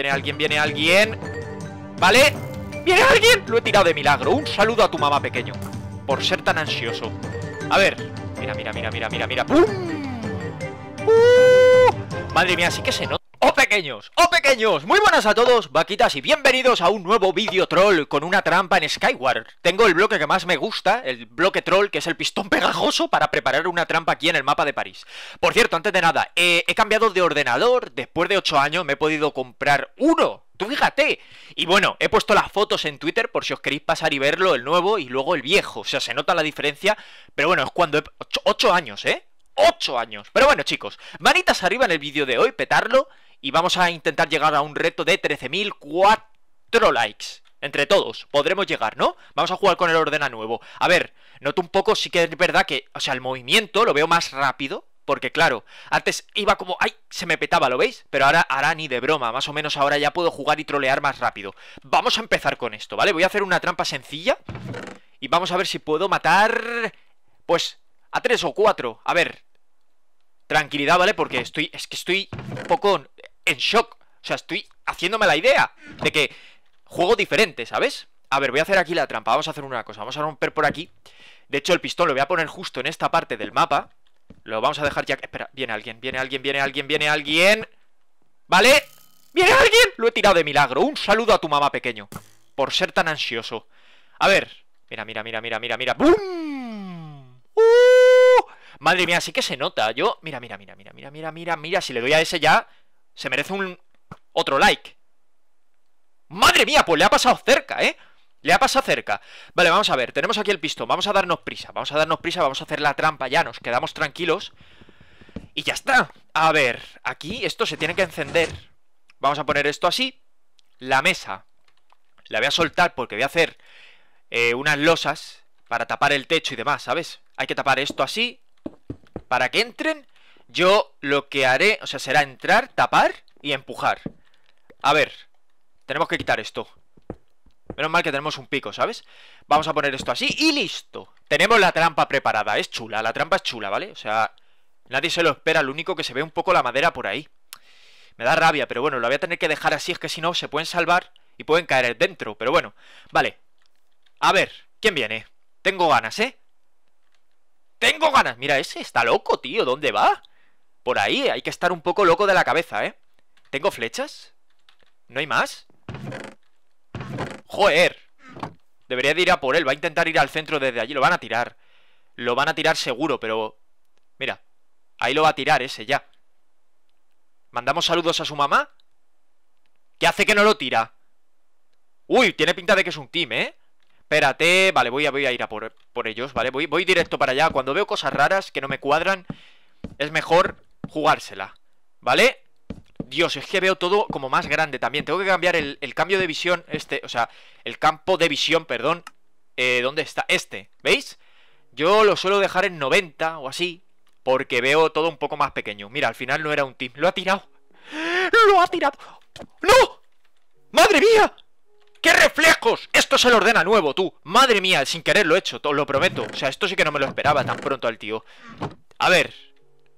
Viene alguien, viene alguien Vale, viene alguien Lo he tirado de milagro, un saludo a tu mamá pequeño Por ser tan ansioso A ver, mira, mira, mira, mira, mira, mira ¡Pum! ¡Uh! Madre mía, sí que se nota pequeños, oh pequeños, muy buenas a todos, vaquitas y bienvenidos a un nuevo vídeo troll con una trampa en Skyward. Tengo el bloque que más me gusta, el bloque troll, que es el pistón pegajoso para preparar una trampa aquí en el mapa de París. Por cierto, antes de nada, eh, he cambiado de ordenador, después de 8 años me he podido comprar uno tú fíjate. Y bueno, he puesto las fotos en Twitter por si os queréis pasar y verlo, el nuevo y luego el viejo. O sea, se nota la diferencia, pero bueno, es cuando... He... Ocho, años, ¿eh? Ocho años. Pero bueno, chicos, manitas arriba en el vídeo de hoy, petarlo y vamos a intentar llegar a un reto de 13.004 likes. Entre todos, podremos llegar, ¿no? Vamos a jugar con el orden a nuevo. A ver, noto un poco, sí que es verdad que, o sea, el movimiento lo veo más rápido, porque claro, antes iba como, ay, se me petaba, ¿lo veis? Pero ahora, hará ni de broma, más o menos ahora ya puedo jugar y trolear más rápido. Vamos a empezar con esto, ¿vale? Voy a hacer una trampa sencilla y vamos a ver si puedo matar, pues, a tres o cuatro. A ver, tranquilidad, ¿vale? Porque estoy, es que estoy un poco en shock. O sea, estoy haciéndome la idea de que juego diferente, ¿sabes? A ver, voy a hacer aquí la trampa. Vamos a hacer una cosa. Vamos a romper por aquí. De hecho, el pistón lo voy a poner justo en esta parte del mapa. Lo vamos a dejar ya... Espera, viene alguien, viene alguien, viene alguien, viene alguien... ¿Vale? ¡Viene alguien! Lo he tirado de milagro. Un saludo a tu mamá pequeño. Por ser tan ansioso. A ver. Mira, mira, mira, mira, mira, mira. ¡Bum! ¡Uh! Madre mía, sí que se nota. Yo... Mira, mira, mira, mira, mira, mira, mira, mira. Si le doy a ese ya se merece un otro like. ¡Madre mía! Pues le ha pasado cerca, ¿eh? Le ha pasado cerca. Vale, vamos a ver. Tenemos aquí el pistón. Vamos a darnos prisa. Vamos a darnos prisa. Vamos a hacer la trampa ya. Nos quedamos tranquilos. Y ya está. A ver. Aquí esto se tiene que encender. Vamos a poner esto así. La mesa. La voy a soltar porque voy a hacer eh, unas losas para tapar el techo y demás, ¿sabes? Hay que tapar esto así para que entren yo lo que haré, o sea, será entrar, tapar y empujar. A ver, tenemos que quitar esto. Menos mal que tenemos un pico, ¿sabes? Vamos a poner esto así y listo. Tenemos la trampa preparada. Es chula, la trampa es chula, ¿vale? O sea, nadie se lo espera. Lo único que se ve un poco la madera por ahí. Me da rabia, pero bueno, lo voy a tener que dejar así. Es que si no, se pueden salvar y pueden caer dentro. Pero bueno, vale. A ver, ¿quién viene? Tengo ganas, ¿eh? Tengo ganas. Mira, ese está loco, tío. ¿Dónde va? Por ahí, eh, hay que estar un poco loco de la cabeza, ¿eh? ¿Tengo flechas? ¿No hay más? ¡Joder! Debería de ir a por él, va a intentar ir al centro desde allí, lo van a tirar. Lo van a tirar seguro, pero... Mira, ahí lo va a tirar ese ya. ¿Mandamos saludos a su mamá? ¿Qué hace que no lo tira? Uy, tiene pinta de que es un team, ¿eh? Espérate, vale, voy a, voy a ir a por, ellos, ¿vale? voy directo para allá. Cuando veo cosas raras que no me cuadran, es mejor jugársela, ¿vale? Dios, es que veo todo como más grande también. Tengo que cambiar el, cambio de visión, este, o sea, el campo de visión, perdón. Eh, ¿Dónde está? Este, ¿veis? Yo lo suelo dejar en 90 o así, porque veo todo un poco más pequeño. Mira, al final no era un team. Lo ha tirado. ¡Lo ha tirado! ¡No! ¡Madre mía! ¡Qué reflejos! Esto se lo ordena nuevo, tú. Madre mía, sin querer lo he hecho, lo prometo. O sea, esto sí que no me lo esperaba tan pronto al tío. A ver,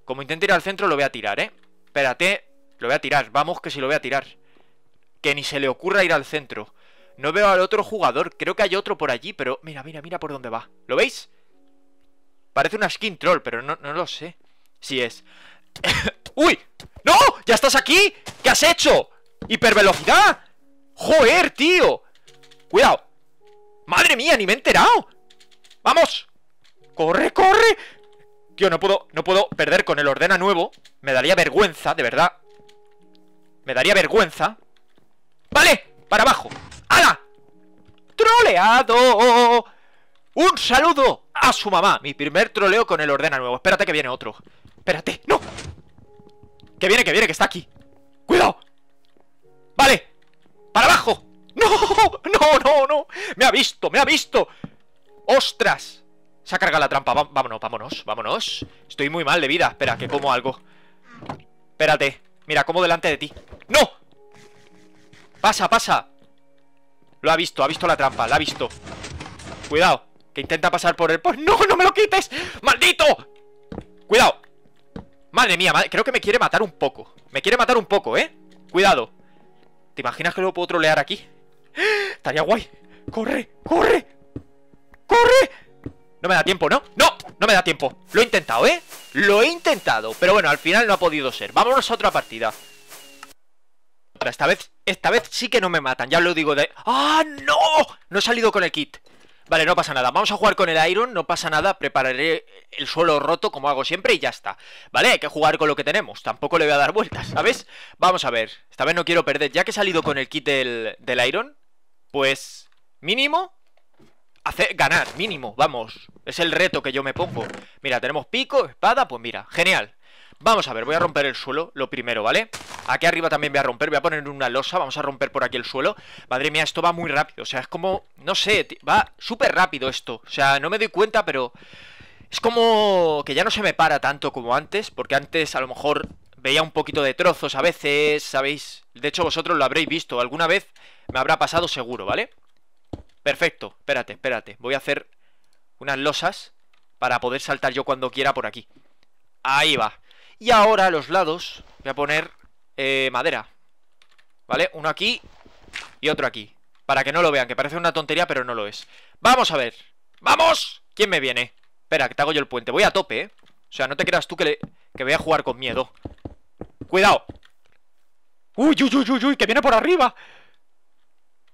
como intente ir al centro, lo voy a tirar, ¿eh? Espérate, lo voy a tirar. Vamos, que si lo voy a tirar. Que ni se le ocurra ir al centro. No veo al otro jugador. Creo que hay otro por allí, pero... Mira, mira, mira por dónde va. ¿Lo veis? Parece una skin troll, pero no, lo sé. Si es. ¡Uy! ¡No! ¡Ya estás aquí! ¿Qué has hecho? ¡Hipervelocidad! ¡Joder, tío! ¡Cuidado! ¡Madre mía, ni me he enterado! ¡Vamos! ¡Corre, corre! Tío, no puedo, no puedo perder con el ordena nuevo Me daría vergüenza, de verdad Me daría vergüenza ¡Vale! ¡Para abajo! ¡Hala! ¡Troleado! ¡Un saludo a su mamá! Mi primer troleo con el ordena nuevo Espérate que viene otro Espérate, ¡no! Que viene, que viene, que está aquí ¡Cuidado! ¡Vale! ¡Para abajo! ¡No! ¡No, no, no! ¡Me ha visto, me ha visto! ¡Ostras! Se ha cargado la trampa, vámonos, vámonos, vámonos Estoy muy mal de vida, espera, que como algo Espérate, mira, como delante de ti ¡No! Pasa, pasa Lo ha visto, ha visto la trampa, la ha visto Cuidado, que intenta pasar por el ¡No, no me lo quites! ¡Maldito! Cuidado Madre mía, creo que me quiere matar un poco Me quiere matar un poco, ¿eh? Cuidado ¿Te imaginas que lo puedo trolear aquí? ¡Ah! Estaría guay ¡Corre! ¡Corre! No me da tiempo, ¿no? ¡No! No me da tiempo Lo he intentado, ¿eh? Lo he intentado Pero bueno, al final no ha podido ser Vámonos a otra partida Otra, esta vez Esta vez sí que no me matan Ya lo digo de... ¡Ah, no! No he salido con el kit Vale, no pasa nada Vamos a jugar con el Iron No pasa nada Prepararé el suelo roto Como hago siempre Y ya está Vale, hay que jugar con lo que tenemos Tampoco le voy a dar vueltas, ¿sabes? Vamos a ver Esta vez no quiero perder Ya que he salido con el kit del, del Iron Pues... Mínimo hacer, ganar, mínimo, vamos. Es el reto que yo me pongo. Mira, tenemos pico, espada, pues mira, genial. Vamos a ver, voy a romper el suelo, lo primero, ¿vale? Aquí arriba también voy a romper, voy a poner una losa, vamos a romper por aquí el suelo. Madre mía, esto va muy rápido, o sea, es como, no sé, va súper rápido esto. O sea, no me doy cuenta, pero es como que ya no se me para tanto como antes, porque antes a lo mejor veía un poquito de trozos a veces, ¿sabéis? De hecho, vosotros lo habréis visto, alguna vez me habrá pasado seguro, ¿vale? Perfecto, espérate, espérate. Voy a hacer unas losas para poder saltar yo cuando quiera por aquí. Ahí va. Y ahora a los lados voy a poner eh, madera. ¿Vale? Uno aquí y otro aquí. Para que no lo vean, que parece una tontería, pero no lo es. ¡Vamos a ver! ¡Vamos! ¿Quién me viene? Espera, que te hago yo el puente. Voy a tope, ¿eh? O sea, no te creas tú que, le... que voy a jugar con miedo. ¡Cuidado! ¡Uy, uy, uy, uy, uy! ¡Que viene por arriba!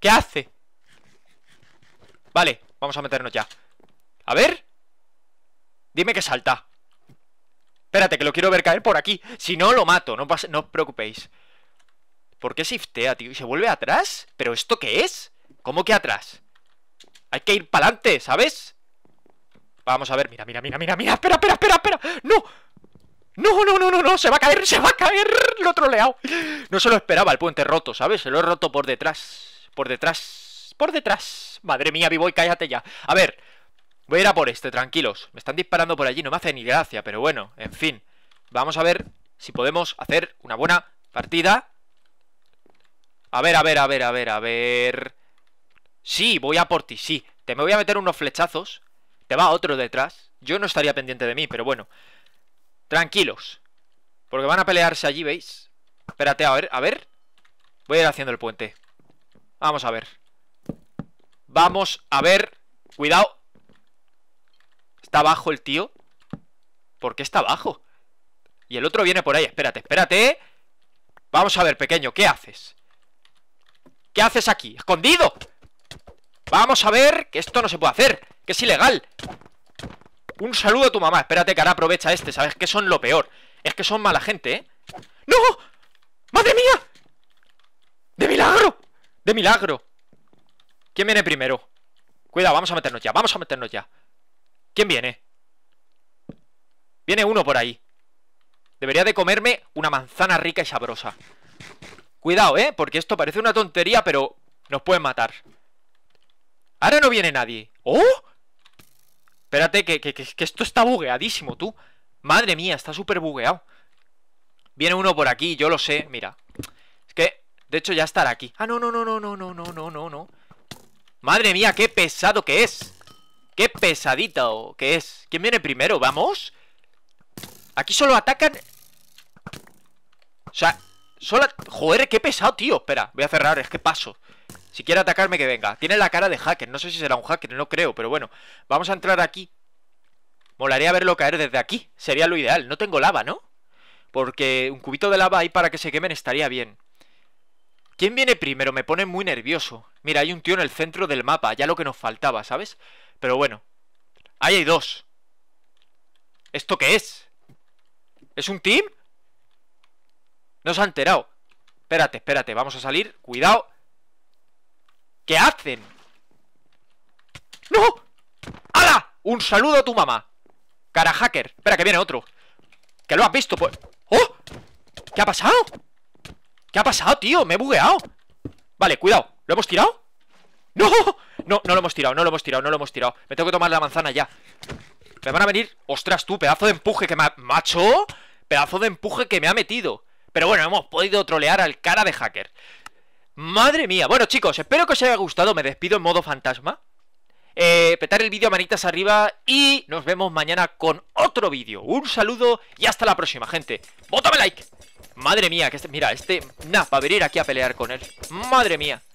¿Qué hace? Vale, vamos a meternos ya A ver Dime que salta Espérate, que lo quiero ver caer por aquí Si no, lo mato, no, no os preocupéis ¿Por qué shiftea, tío? ¿Y se vuelve atrás? ¿Pero esto qué es? ¿Cómo que atrás? Hay que ir para adelante, ¿sabes? Vamos a ver, mira, mira, mira, mira, mira Espera, espera, espera, espera ¡No! No, no, no, no, no, se va a caer, se va a caer Lo troleado No se lo esperaba el puente roto, ¿sabes? Se lo he roto por detrás Por detrás por detrás. Madre mía, vivo y cállate ya. A ver, voy a ir a por este, tranquilos. Me están disparando por allí, no me hace ni gracia, pero bueno, en fin. Vamos a ver si podemos hacer una buena partida. A ver, a ver, a ver, a ver, a ver... Sí, voy a por ti, sí. Te me voy a meter unos flechazos. Te va otro detrás. Yo no estaría pendiente de mí, pero bueno. Tranquilos. Porque van a pelearse allí, ¿veis? Espérate, a ver, a ver. Voy a ir haciendo el puente. Vamos a ver. Vamos a ver. Cuidado. Está abajo el tío. ¿Por qué está abajo? Y el otro viene por ahí. Espérate, espérate. Vamos a ver, pequeño, ¿qué haces? ¿Qué haces aquí? ¡Escondido! Vamos a ver que esto no se puede hacer. Que es ilegal. Un saludo a tu mamá. Espérate que ahora aprovecha este. ¿Sabes que son lo peor? Es que son mala gente, ¿eh? ¡No! ¡Madre mía! ¡De milagro! ¡De milagro! ¿Quién viene primero? Cuidado, vamos a meternos ya, vamos a meternos ya ¿Quién viene? Viene uno por ahí Debería de comerme una manzana rica y sabrosa Cuidado, ¿eh? Porque esto parece una tontería, pero nos pueden matar Ahora no viene nadie ¡Oh! Espérate, que, esto está bugueadísimo, tú Madre mía, está súper bugueado Viene uno por aquí, yo lo sé, mira Es que, de hecho, ya estará aquí Ah, no, no, no, no, no, no, no, no, no Madre mía, qué pesado que es Qué pesadito que es ¿Quién viene primero? ¿Vamos? Aquí solo atacan O sea, solo... Joder, qué pesado, tío Espera, voy a cerrar, es que paso Si quiere atacarme, que venga Tiene la cara de hacker, no sé si será un hacker, no creo Pero bueno, vamos a entrar aquí Molaría verlo caer desde aquí Sería lo ideal, no tengo lava, ¿no? Porque un cubito de lava ahí para que se quemen estaría bien ¿Quién viene primero? Me pone muy nervioso. Mira, hay un tío en el centro del mapa, ya lo que nos faltaba, ¿sabes? Pero bueno. Ahí hay dos. ¿Esto qué es? ¿Es un team? No se ha enterado. Espérate, espérate, vamos a salir. Cuidado. ¿Qué hacen? ¡No! ¡Hala! Un saludo a tu mamá. Cara hacker. Espera, que viene otro. ¿Que lo has visto? Pues, ¡Oh! ¿Qué ha pasado? ¿Qué ha pasado, tío? Me he bugueado Vale, cuidado ¿Lo hemos tirado? ¡No! No, no lo hemos tirado, no lo hemos tirado, no lo hemos tirado Me tengo que tomar la manzana ya Me van a venir... ¡Ostras, tú! Pedazo de empuje que me ha... ¡Macho! Pedazo de empuje que me ha metido Pero bueno, hemos podido trolear al cara de hacker Madre mía Bueno, chicos, espero que os haya gustado Me despido en modo fantasma eh, petar el vídeo manitas arriba y nos vemos mañana con otro vídeo. Un saludo y hasta la próxima, gente. ¡Bótame like! Madre mía, que este, mira, este... Nah, va a venir aquí a pelear con él Madre mía